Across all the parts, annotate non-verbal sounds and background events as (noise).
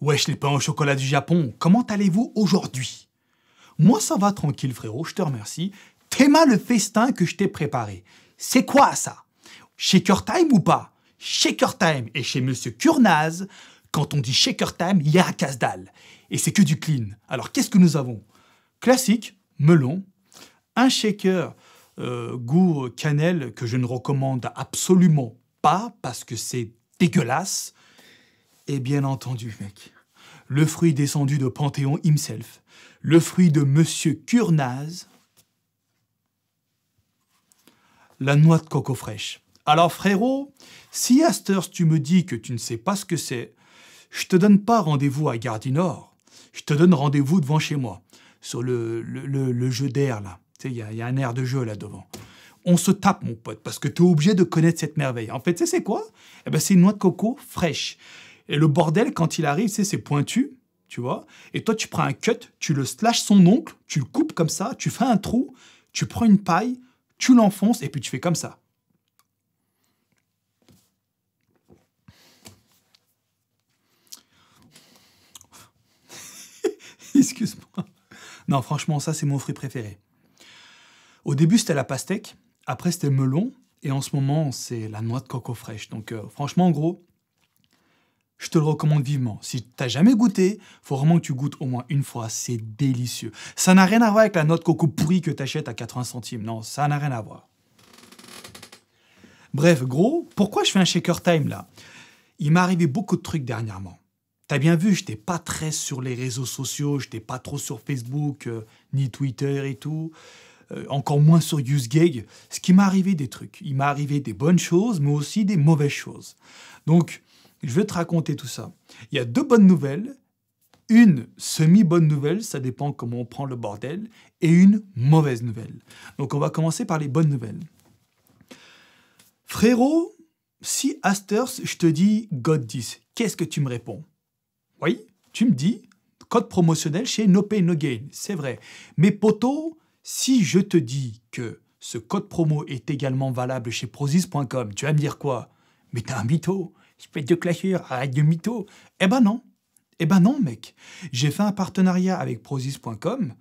Wesh les pains au chocolat du Japon, comment allez-vous aujourd'hui Moi ça va tranquille frérot, je te remercie. Théma le festin que je t'ai préparé. C'est quoi ça Shaker time ou pas Shaker time et chez Monsieur Kurnaz, quand on dit shaker time, il y a un casse dalle. Et c'est que du clean. Alors qu'est-ce que nous avons Classique, melon, un shaker euh, goût cannelle que je ne recommande absolument pas parce que c'est dégueulasse. Et bien entendu, mec, le fruit descendu de Panthéon himself, le fruit de Monsieur Curnaz, la noix de coco fraîche. Alors frérot, si asters tu me dis que tu ne sais pas ce que c'est, je te donne pas rendez-vous à Gardinor, je te donne rendez-vous devant chez moi, sur le, le, jeu d'air là. Tu sais, il y, a un air de jeu là devant. On se tape, mon pote, parce que tu es obligé de connaître cette merveille. En fait, tu sais, c'est quoi eh ben, C'est une noix de coco fraîche. Et le bordel, quand il arrive, c'est pointu, tu vois. Et toi, tu prends un cut, tu le slashes son oncle, tu le coupes comme ça, tu fais un trou, tu prends une paille, tu l'enfonces et puis tu fais comme ça. (laughs) Excuse-moi. Non, franchement, ça, c'est mon fruit préféré. Au début, c'était la pastèque, après, c'était le melon, et en ce moment, c'est la noix de coco fraîche. Donc, euh, franchement, en gros, je te le recommande vivement. Si tu t'as jamais goûté, faut vraiment que tu goûtes au moins une fois. C'est délicieux. Ça n'a rien à voir avec la note coco pourrie que achètes à 80 centimes. Non, ça n'a rien à voir. Bref, gros, pourquoi je fais un shaker time là Il m'est arrivé beaucoup de trucs dernièrement. T'as bien vu, je n'étais pas très sur les réseaux sociaux, je n'étais pas trop sur Facebook, euh, ni Twitter et tout, euh, encore moins sur YouSgag. Ce qui m'est arrivé des trucs. Il m'est arrivé des bonnes choses, mais aussi des mauvaises choses. Donc, je veux te raconter tout ça. Il y a deux bonnes nouvelles, une semi-bonne nouvelle, ça dépend comment on prend le bordel, et une mauvaise nouvelle. Donc on va commencer par les bonnes nouvelles. Frérot, si Asters, je te dis God qu'est-ce que tu me réponds Oui, tu me dis code promotionnel chez No Pay No Gain, c'est vrai. Mais poteau, si je te dis que ce code promo est également valable chez prozis.com, tu vas me dire quoi Mais t'es un mytho peux de clasher, arrête de mytho. Eh ben non, eh ben non, mec. J'ai fait un partenariat avec Prozis.com,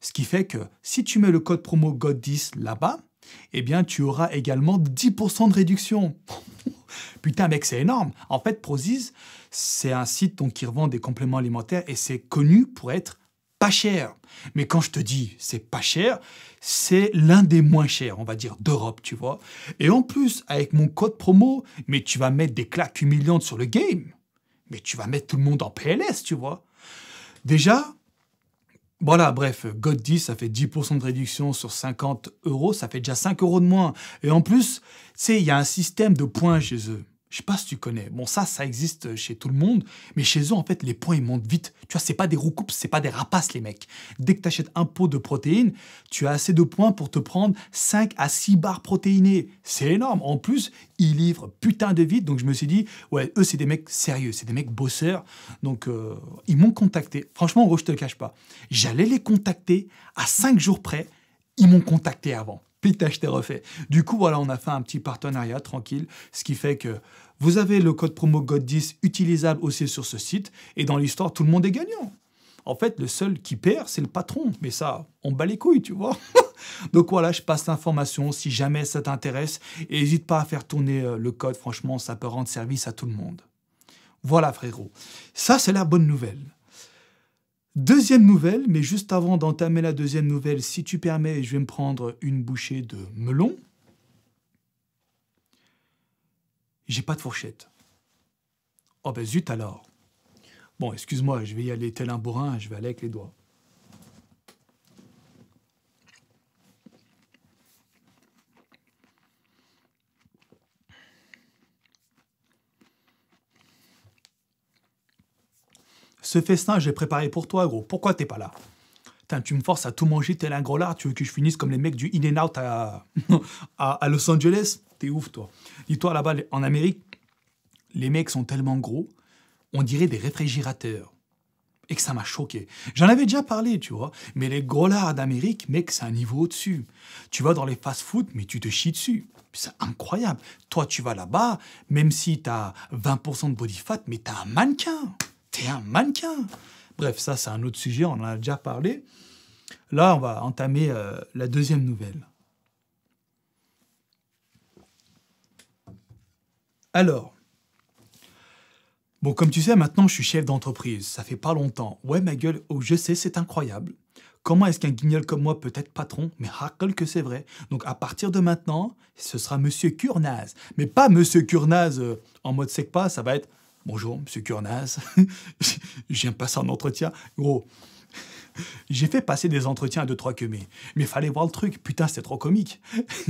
ce qui fait que si tu mets le code promo GOD10 là-bas, eh bien tu auras également 10% de réduction. (laughs) Putain, mec, c'est énorme. En fait, Prozis, c'est un site qui revend des compléments alimentaires et c'est connu pour être pas cher. Mais quand je te dis c'est pas cher, c'est l'un des moins chers, on va dire, d'Europe, tu vois. Et en plus, avec mon code promo, mais tu vas mettre des claques humiliantes sur le game. Mais tu vas mettre tout le monde en PLS, tu vois. Déjà, voilà, bref, God ça fait 10% de réduction sur 50 euros, ça fait déjà 5 euros de moins. Et en plus, tu sais, il y a un système de points chez eux. Je sais pas si tu connais. Bon, ça, ça existe chez tout le monde, mais chez eux, en fait, les points, ils montent vite. Tu vois, c'est pas des roucoupes, c'est pas des rapaces, les mecs. Dès que tu achètes un pot de protéines, tu as assez de points pour te prendre 5 à 6 barres protéinées. C'est énorme. En plus, ils livrent putain de vite. Donc, je me suis dit, ouais, eux, c'est des mecs sérieux, c'est des mecs bosseurs. Donc, euh, ils m'ont contacté. Franchement, gros, je te le cache pas. J'allais les contacter à 5 jours près. Ils m'ont contacté avant. Puis je t'ai refait. Du coup, voilà, on a fait un petit partenariat tranquille, ce qui fait que vous avez le code promo GOD10 utilisable aussi sur ce site, et dans l'histoire, tout le monde est gagnant. En fait, le seul qui perd, c'est le patron. Mais ça, on bat les couilles, tu vois. (laughs) Donc voilà, je passe l'information si jamais ça t'intéresse. Et n'hésite pas à faire tourner euh, le code, franchement, ça peut rendre service à tout le monde. Voilà, frérot. Ça, c'est la bonne nouvelle. Deuxième nouvelle, mais juste avant d'entamer la deuxième nouvelle, si tu permets, je vais me prendre une bouchée de melon. J'ai pas de fourchette. Oh ben zut alors. Bon, excuse-moi, je vais y aller tel un bourrin, je vais aller avec les doigts. Ce festin, j'ai préparé pour toi, gros. Pourquoi t'es pas là tu me forces à tout manger tel un gros lard. Tu veux que je finisse comme les mecs du In-N-Out (laughs) à Los Angeles t'es ouf, toi. Dis-toi, là-bas, en Amérique, les mecs sont tellement gros, on dirait des réfrigérateurs. Et que ça m'a choqué. J'en avais déjà parlé, tu vois. Mais les gros lards d'Amérique, mec, c'est un niveau au-dessus. Tu vas dans les fast-food, mais tu te chies dessus. C'est incroyable. Toi, tu vas là-bas, même si t'as 20% de body fat, mais t'as un mannequin. T'es un mannequin. Bref, ça, c'est un autre sujet, on en a déjà parlé. Là, on va entamer euh, la deuxième nouvelle. Alors, bon, comme tu sais, maintenant je suis chef d'entreprise, ça fait pas longtemps. Ouais, ma gueule, oh, je sais, c'est incroyable. Comment est-ce qu'un guignol comme moi peut être patron Mais racole que c'est vrai. Donc à partir de maintenant, ce sera Monsieur Curnaz. Mais pas Monsieur Curnaz euh, en mode sec pas, ça va être Bonjour, Monsieur Curnaz. (laughs) viens passer un entretien. Gros, j'ai fait passer des entretiens à deux, trois que mais. Mais fallait voir le truc. Putain, c'était trop comique. (laughs)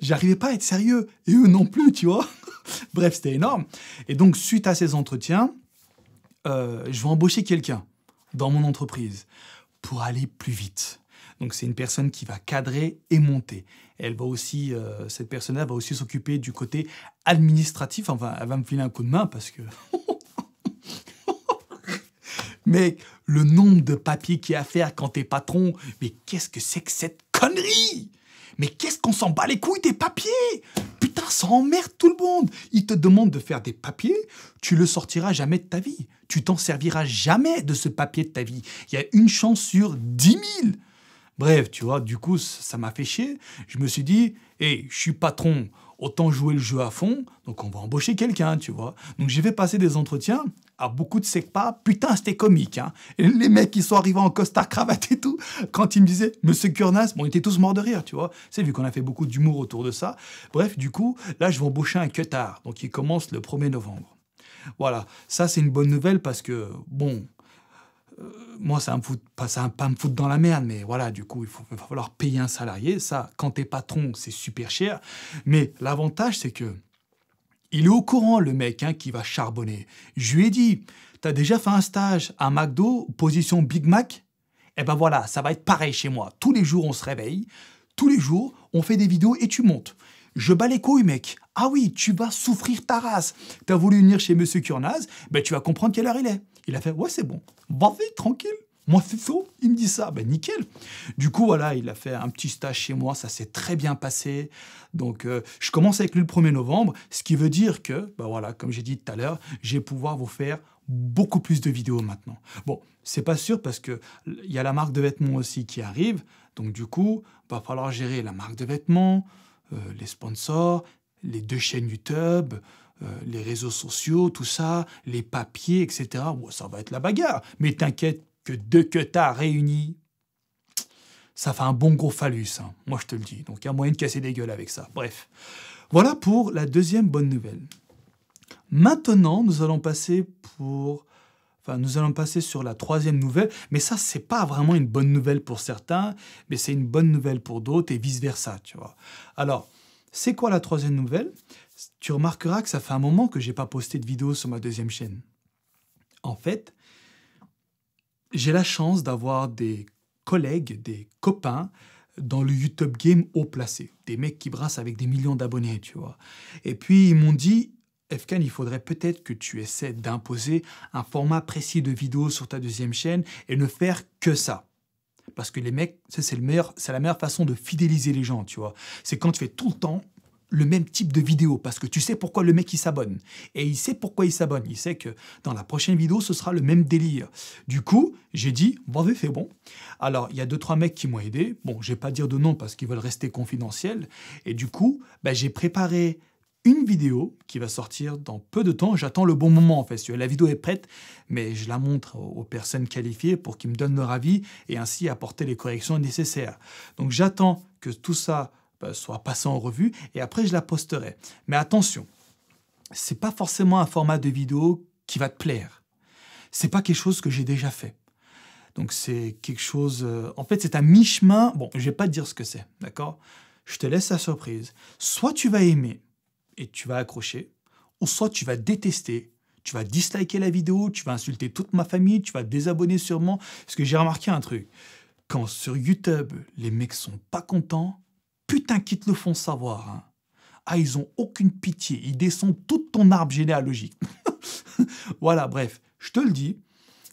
J'arrivais pas à être sérieux. Et eux non plus, tu vois. (laughs) Bref, c'était énorme. Et donc, suite à ces entretiens, euh, je vais embaucher quelqu'un dans mon entreprise pour aller plus vite. Donc c'est une personne qui va cadrer et monter. Elle va aussi, euh, cette personne-là va aussi s'occuper du côté administratif. Enfin, elle va me filer un coup de main parce que (laughs) Mais le nombre de papiers qu'il y a à faire quand t'es patron, mais qu'est-ce que c'est que cette connerie Mais qu'est-ce qu'on s'en bat les couilles des papiers Putain, ça emmerde tout le monde Il te demande de faire des papiers, tu le sortiras jamais de ta vie. Tu t'en serviras jamais de ce papier de ta vie. Il y a une chance sur 10 000 Bref, tu vois, du coup, ça m'a fait chier. Je me suis dit, hé, je suis patron, autant jouer le jeu à fond, donc on va embaucher quelqu'un, tu vois. Donc j'ai fait passer des entretiens, à beaucoup de pas putain, c'était comique. Hein. Les mecs qui sont arrivés en costard cravate et tout, quand ils me disaient Monsieur Curnas, bon, on était tous morts de rire, tu vois. C'est vu qu'on a fait beaucoup d'humour autour de ça. Bref, du coup, là, je vais embaucher un cutard, donc il commence le 1er novembre. Voilà, ça, c'est une bonne nouvelle parce que, bon, euh, moi, ça me fout, pas, ça pas me foutre dans la merde, mais voilà, du coup, il, faut, va falloir payer un salarié. Ça, quand t'es patron, c'est super cher. Mais l'avantage, c'est que il est au courant, le mec, hein, qui va charbonner. Je lui ai dit, t'as déjà fait un stage à McDo, position Big Mac Eh ben voilà, ça va être pareil chez moi. Tous les jours, on se réveille. Tous les jours, on fait des vidéos et tu montes. Je bats les couilles, mec. Ah oui, tu vas souffrir ta race. T'as voulu venir chez Monsieur Kurnaz, ben tu vas comprendre quelle heure il est. Il a fait, ouais, c'est bon. Bon, y tranquille. Moi, c'est faux. Il me dit ça. Ben, nickel. Du coup, voilà, il a fait un petit stage chez moi. Ça s'est très bien passé. Donc, euh, je commence avec lui le 1er novembre, ce qui veut dire que, ben voilà, comme j'ai dit tout à l'heure, je vais pouvoir vous faire beaucoup plus de vidéos maintenant. Bon, c'est pas sûr parce que il y a la marque de vêtements aussi qui arrive. Donc, du coup, va falloir gérer la marque de vêtements, euh, les sponsors, les deux chaînes YouTube, euh, les réseaux sociaux, tout ça, les papiers, etc. Bon, ça va être la bagarre. Mais t'inquiète que deux que as réunis, ça fait un bon gros phallus, hein. moi je te le dis. Donc il y a moyen de casser des gueules avec ça. Bref, voilà pour la deuxième bonne nouvelle. Maintenant, nous allons passer pour... Enfin, nous allons passer sur la troisième nouvelle, mais ça, n'est pas vraiment une bonne nouvelle pour certains, mais c'est une bonne nouvelle pour d'autres et vice-versa, tu vois. Alors, c'est quoi la troisième nouvelle Tu remarqueras que ça fait un moment que je j'ai pas posté de vidéo sur ma deuxième chaîne. En fait, j'ai la chance d'avoir des collègues, des copains dans le YouTube game haut placé. Des mecs qui brassent avec des millions d'abonnés, tu vois. Et puis ils m'ont dit, Efkan, il faudrait peut-être que tu essaies d'imposer un format précis de vidéo sur ta deuxième chaîne et ne faire que ça. Parce que les mecs, c'est la meilleure façon de fidéliser les gens, tu vois. C'est quand tu fais tout le temps le même type de vidéo parce que tu sais pourquoi le mec il s'abonne. Et il sait pourquoi il s'abonne. Il sait que dans la prochaine vidéo, ce sera le même délire. Du coup, j'ai dit, bon, fait bah, bon. Alors, il y a deux, trois mecs qui m'ont aidé. Bon, je vais pas dire de nom parce qu'ils veulent rester confidentiels. Et du coup, bah, j'ai préparé une vidéo qui va sortir dans peu de temps. J'attends le bon moment en fait. La vidéo est prête, mais je la montre aux personnes qualifiées pour qu'ils me donnent leur avis et ainsi apporter les corrections nécessaires. Donc j'attends que tout ça euh, soit passant en revue, et après je la posterai. Mais attention, c'est pas forcément un format de vidéo qui va te plaire. C'est pas quelque chose que j'ai déjà fait. Donc c'est quelque chose. Euh, en fait, c'est à mi-chemin. Bon, je vais pas te dire ce que c'est, d'accord Je te laisse la surprise. Soit tu vas aimer et tu vas accrocher, ou soit tu vas détester. Tu vas disliker la vidéo, tu vas insulter toute ma famille, tu vas désabonner sûrement. Parce que j'ai remarqué un truc. Quand sur YouTube, les mecs sont pas contents, Putain qu'ils te le font savoir. Hein. Ah, ils ont aucune pitié. Ils descendent tout ton arbre généalogique. (laughs) voilà, bref, je te le dis.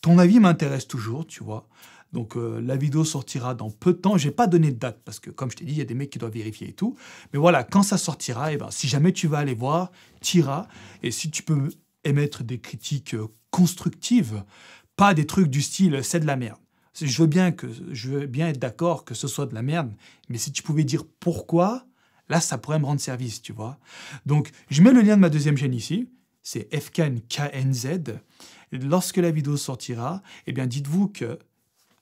Ton avis m'intéresse toujours, tu vois. Donc euh, la vidéo sortira dans peu de temps. Je n'ai pas donné de date parce que comme je t'ai dit, il y a des mecs qui doivent vérifier et tout. Mais voilà, quand ça sortira, et eh ben, si jamais tu vas aller voir, tira. Et si tu peux émettre des critiques euh, constructives, pas des trucs du style c'est de la merde. Je veux bien, que, je veux bien être d'accord que ce soit de la merde, mais si tu pouvais dire pourquoi, là, ça pourrait me rendre service, tu vois. Donc, je mets le lien de ma deuxième chaîne ici, c'est FKNKNZ. Lorsque la vidéo sortira, eh bien, dites-vous que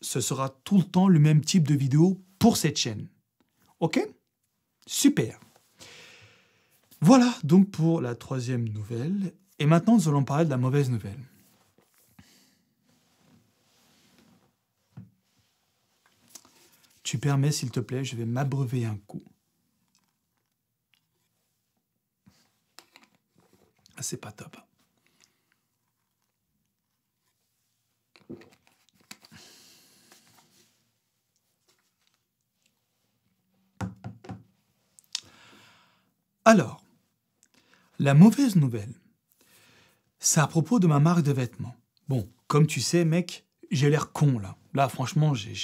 ce sera tout le temps le même type de vidéo pour cette chaîne. Ok Super Voilà donc pour la troisième nouvelle. Et maintenant, nous allons parler de la mauvaise nouvelle. Tu permets, s'il te plaît, je vais m'abreuver un coup. Ah, c'est pas top. Alors, la mauvaise nouvelle, c'est à propos de ma marque de vêtements. Bon, comme tu sais, mec, j'ai l'air con là. Là, franchement, j'ai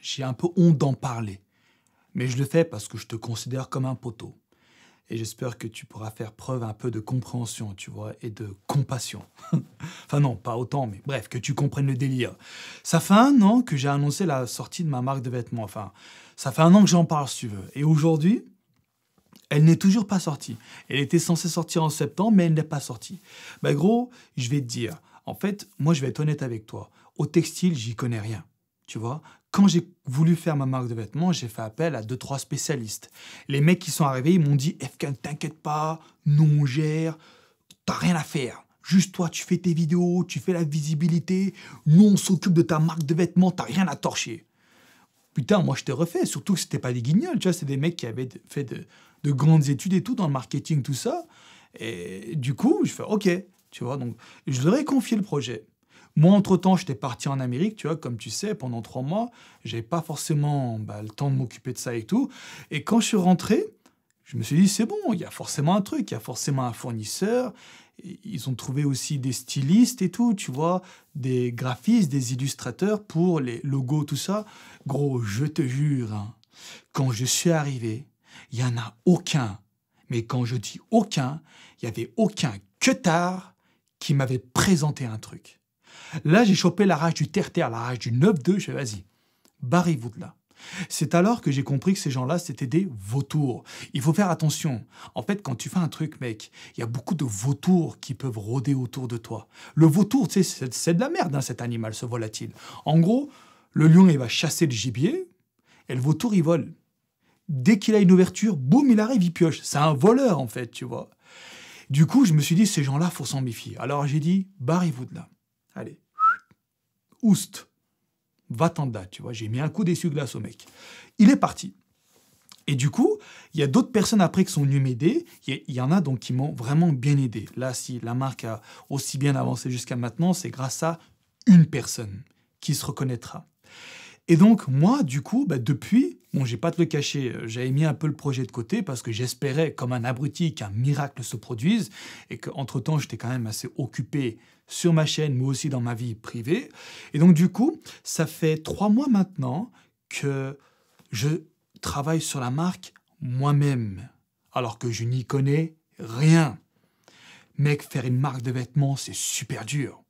j'ai un peu honte d'en parler. Mais je le fais parce que je te considère comme un poteau. Et j'espère que tu pourras faire preuve un peu de compréhension, tu vois, et de compassion. (laughs) enfin non, pas autant, mais bref, que tu comprennes le délire. Ça fait un an que j'ai annoncé la sortie de ma marque de vêtements. Enfin, ça fait un an que j'en parle, si tu veux. Et aujourd'hui, elle n'est toujours pas sortie. Elle était censée sortir en septembre, mais elle n'est pas sortie. Ben gros, je vais te dire, en fait, moi je vais être honnête avec toi. Au textile, j'y connais rien. Tu vois, quand j'ai voulu faire ma marque de vêtements, j'ai fait appel à 2 trois spécialistes. Les mecs qui sont arrivés, ils m'ont dit ne t'inquiète pas, nous on gère, t'as rien à faire. Juste toi, tu fais tes vidéos, tu fais la visibilité, nous on s'occupe de ta marque de vêtements, t'as rien à torcher. Putain, moi je t'ai refais, surtout que c'était pas des guignols, tu vois, c'est des mecs qui avaient fait de, de grandes études et tout dans le marketing, tout ça. Et du coup, je fais OK, tu vois, donc je leur ai confié le projet. Moi, entre-temps, j'étais parti en Amérique, tu vois, comme tu sais, pendant trois mois. n'avais pas forcément bah, le temps de m'occuper de ça et tout. Et quand je suis rentré, je me suis dit, c'est bon, il y a forcément un truc, il y a forcément un fournisseur. Ils ont trouvé aussi des stylistes et tout, tu vois, des graphistes, des illustrateurs pour les logos, tout ça. Gros, je te jure, hein, quand je suis arrivé, il n'y en a aucun. Mais quand je dis aucun, il n'y avait aucun que tard qui m'avait présenté un truc. Là, j'ai chopé la rage du terre-terre, la rage du 9-2. Je vas-y, barrez-vous de là. C'est alors que j'ai compris que ces gens-là, c'était des vautours. Il faut faire attention. En fait, quand tu fais un truc, mec, il y a beaucoup de vautours qui peuvent rôder autour de toi. Le vautour, tu sais, c'est de la merde, hein, cet animal, ce volatile. En gros, le lion, il va chasser le gibier, et le vautour, il vole. Dès qu'il a une ouverture, boum, il arrive, il pioche. C'est un voleur, en fait, tu vois. Du coup, je me suis dit, ces gens-là, faut s'en méfier. Alors j'ai dit, barrez-vous de là. Allez, oust, va-t'en tu vois. J'ai mis un coup d'essuie-glace au mec. Il est parti. Et du coup, il y a d'autres personnes après qui sont venues m'aider. Il y, en a donc qui m'ont vraiment bien aidé. Là, si la marque a aussi bien avancé jusqu'à maintenant, c'est grâce à une personne qui se reconnaîtra. Et donc, moi, du coup, bah, depuis, bon, j'ai pas de le cacher, euh, j'avais mis un peu le projet de côté parce que j'espérais, comme un abruti, qu'un miracle se produise et qu'entre-temps, j'étais quand même assez occupé sur ma chaîne, mais aussi dans ma vie privée. Et donc du coup, ça fait trois mois maintenant que je travaille sur la marque moi-même, alors que je n'y connais rien. Mec, faire une marque de vêtements, c'est super dur.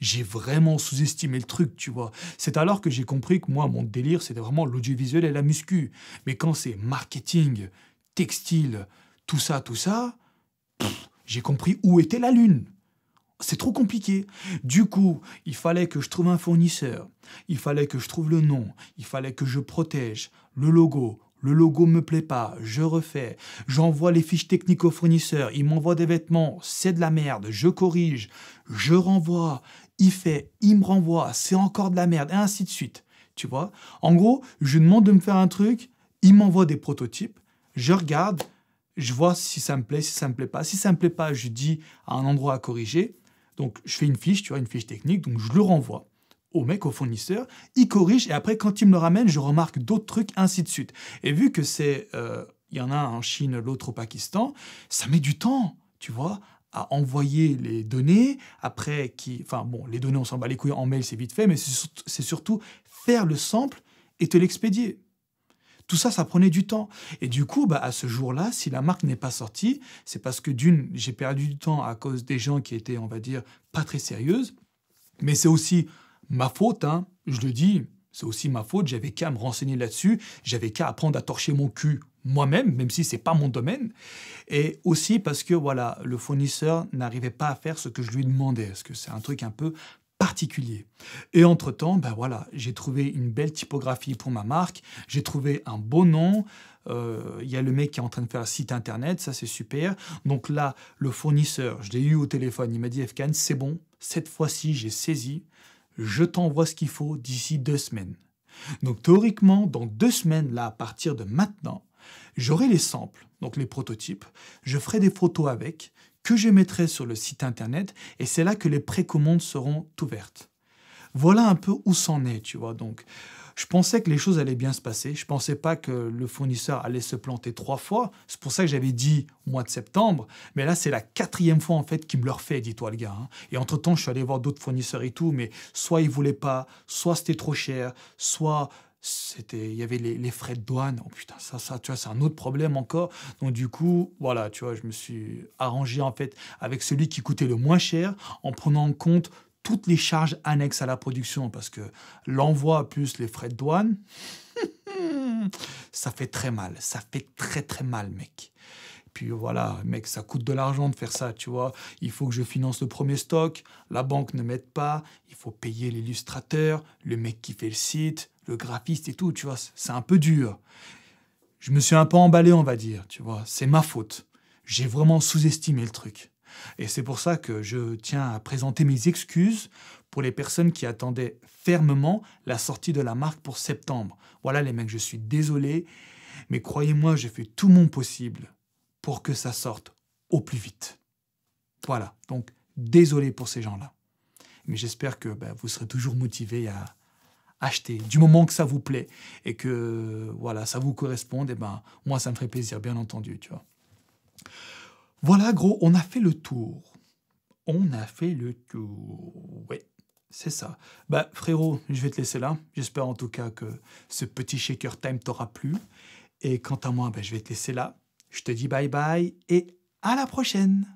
J'ai vraiment sous-estimé le truc, tu vois. C'est alors que j'ai compris que moi, mon délire, c'était vraiment l'audiovisuel et la muscu. Mais quand c'est marketing, textile, tout ça, tout ça, j'ai compris où était la lune c'est trop compliqué. Du coup, il fallait que je trouve un fournisseur, il fallait que je trouve le nom, il fallait que je protège le logo. Le logo me plaît pas, je refais. J'envoie les fiches techniques au fournisseur, il m'envoie des vêtements, c'est de la merde, je corrige, je renvoie, il fait, il me renvoie, c'est encore de la merde, et ainsi de suite. Tu vois En gros, je demande de me faire un truc, il m'envoie des prototypes, je regarde, je vois si ça me plaît, si ça me plaît pas. Si ça me plaît pas, je dis à un endroit à corriger. Donc je fais une fiche, tu vois, une fiche technique, donc je le renvoie au mec, au fournisseur, il corrige et après quand il me le ramène, je remarque d'autres trucs, ainsi de suite. Et vu que c'est, euh, il y en a un en Chine, l'autre au Pakistan, ça met du temps, tu vois, à envoyer les données. Après, qui, enfin bon, les données on s'en bat les couilles en mail, c'est vite fait, mais c'est surtout faire le sample et te l'expédier. Tout ça, ça prenait du temps. Et du coup, bah, à ce jour-là, si la marque n'est pas sortie, c'est parce que d'une, j'ai perdu du temps à cause des gens qui étaient, on va dire, pas très sérieuses. Mais c'est aussi ma faute, hein. je le dis, c'est aussi ma faute, j'avais qu'à me renseigner là-dessus, j'avais qu'à apprendre à torcher mon cul moi-même, même si c'est pas mon domaine, et aussi parce que voilà, le fournisseur n'arrivait pas à faire ce que je lui demandais, parce que c'est un truc un peu particulier. Et entre-temps, ben voilà, j'ai trouvé une belle typographie pour ma marque, j'ai trouvé un beau nom, euh, il y a le mec qui est en train de faire un site internet, ça c'est super. Donc là, le fournisseur, je l'ai eu au téléphone, il m'a dit FKN, c'est bon, cette fois-ci j'ai saisi, je t'envoie ce qu'il faut d'ici deux semaines. Donc théoriquement, dans deux semaines, là, à partir de maintenant, j'aurai les samples, donc les prototypes, je ferai des photos avec, que je mettrai sur le site internet et c'est là que les précommandes seront ouvertes. Voilà un peu où s'en est, tu vois. Donc, je pensais que les choses allaient bien se passer. Je pensais pas que le fournisseur allait se planter trois fois. C'est pour ça que j'avais dit mois de septembre. Mais là, c'est la quatrième fois en fait qu'il me le refait, dis-toi le gars. Hein. Et entre temps, je suis allé voir d'autres fournisseurs et tout. Mais soit ils voulaient pas, soit c'était trop cher, soit c'était il y avait les, frais de douane oh putain ça ça tu vois c'est un autre problème encore donc du coup voilà tu vois je me suis arrangé en fait avec celui qui coûtait le moins cher en prenant en compte toutes les charges annexes à la production parce que l'envoi plus les frais de douane (laughs) ça fait très mal ça fait très très mal mec puis voilà, mec, ça coûte de l'argent de faire ça, tu vois. Il faut que je finance le premier stock, la banque ne m'aide pas, il faut payer l'illustrateur, le mec qui fait le site, le graphiste et tout, tu vois. C'est un peu dur. Je me suis un peu emballé, on va dire, tu vois. C'est ma faute. J'ai vraiment sous-estimé le truc. Et c'est pour ça que je tiens à présenter mes excuses pour les personnes qui attendaient fermement la sortie de la marque pour septembre. Voilà les mecs, je suis désolé, mais croyez-moi, j'ai fait tout mon possible pour que ça sorte au plus vite. Voilà, donc désolé pour ces gens-là. Mais j'espère que ben, vous serez toujours motivé à acheter du moment que ça vous plaît et que voilà, ça vous corresponde. Et eh ben, moi, ça me ferait plaisir, bien entendu, tu vois. Voilà, gros, on a fait le tour. On a fait le tour. oui, c'est ça. Bah, frérot, je vais te laisser là. J'espère en tout cas que ce petit shaker time t'aura plu. Et quant à moi, ben, je vais te laisser là. Je te dis bye bye et à la prochaine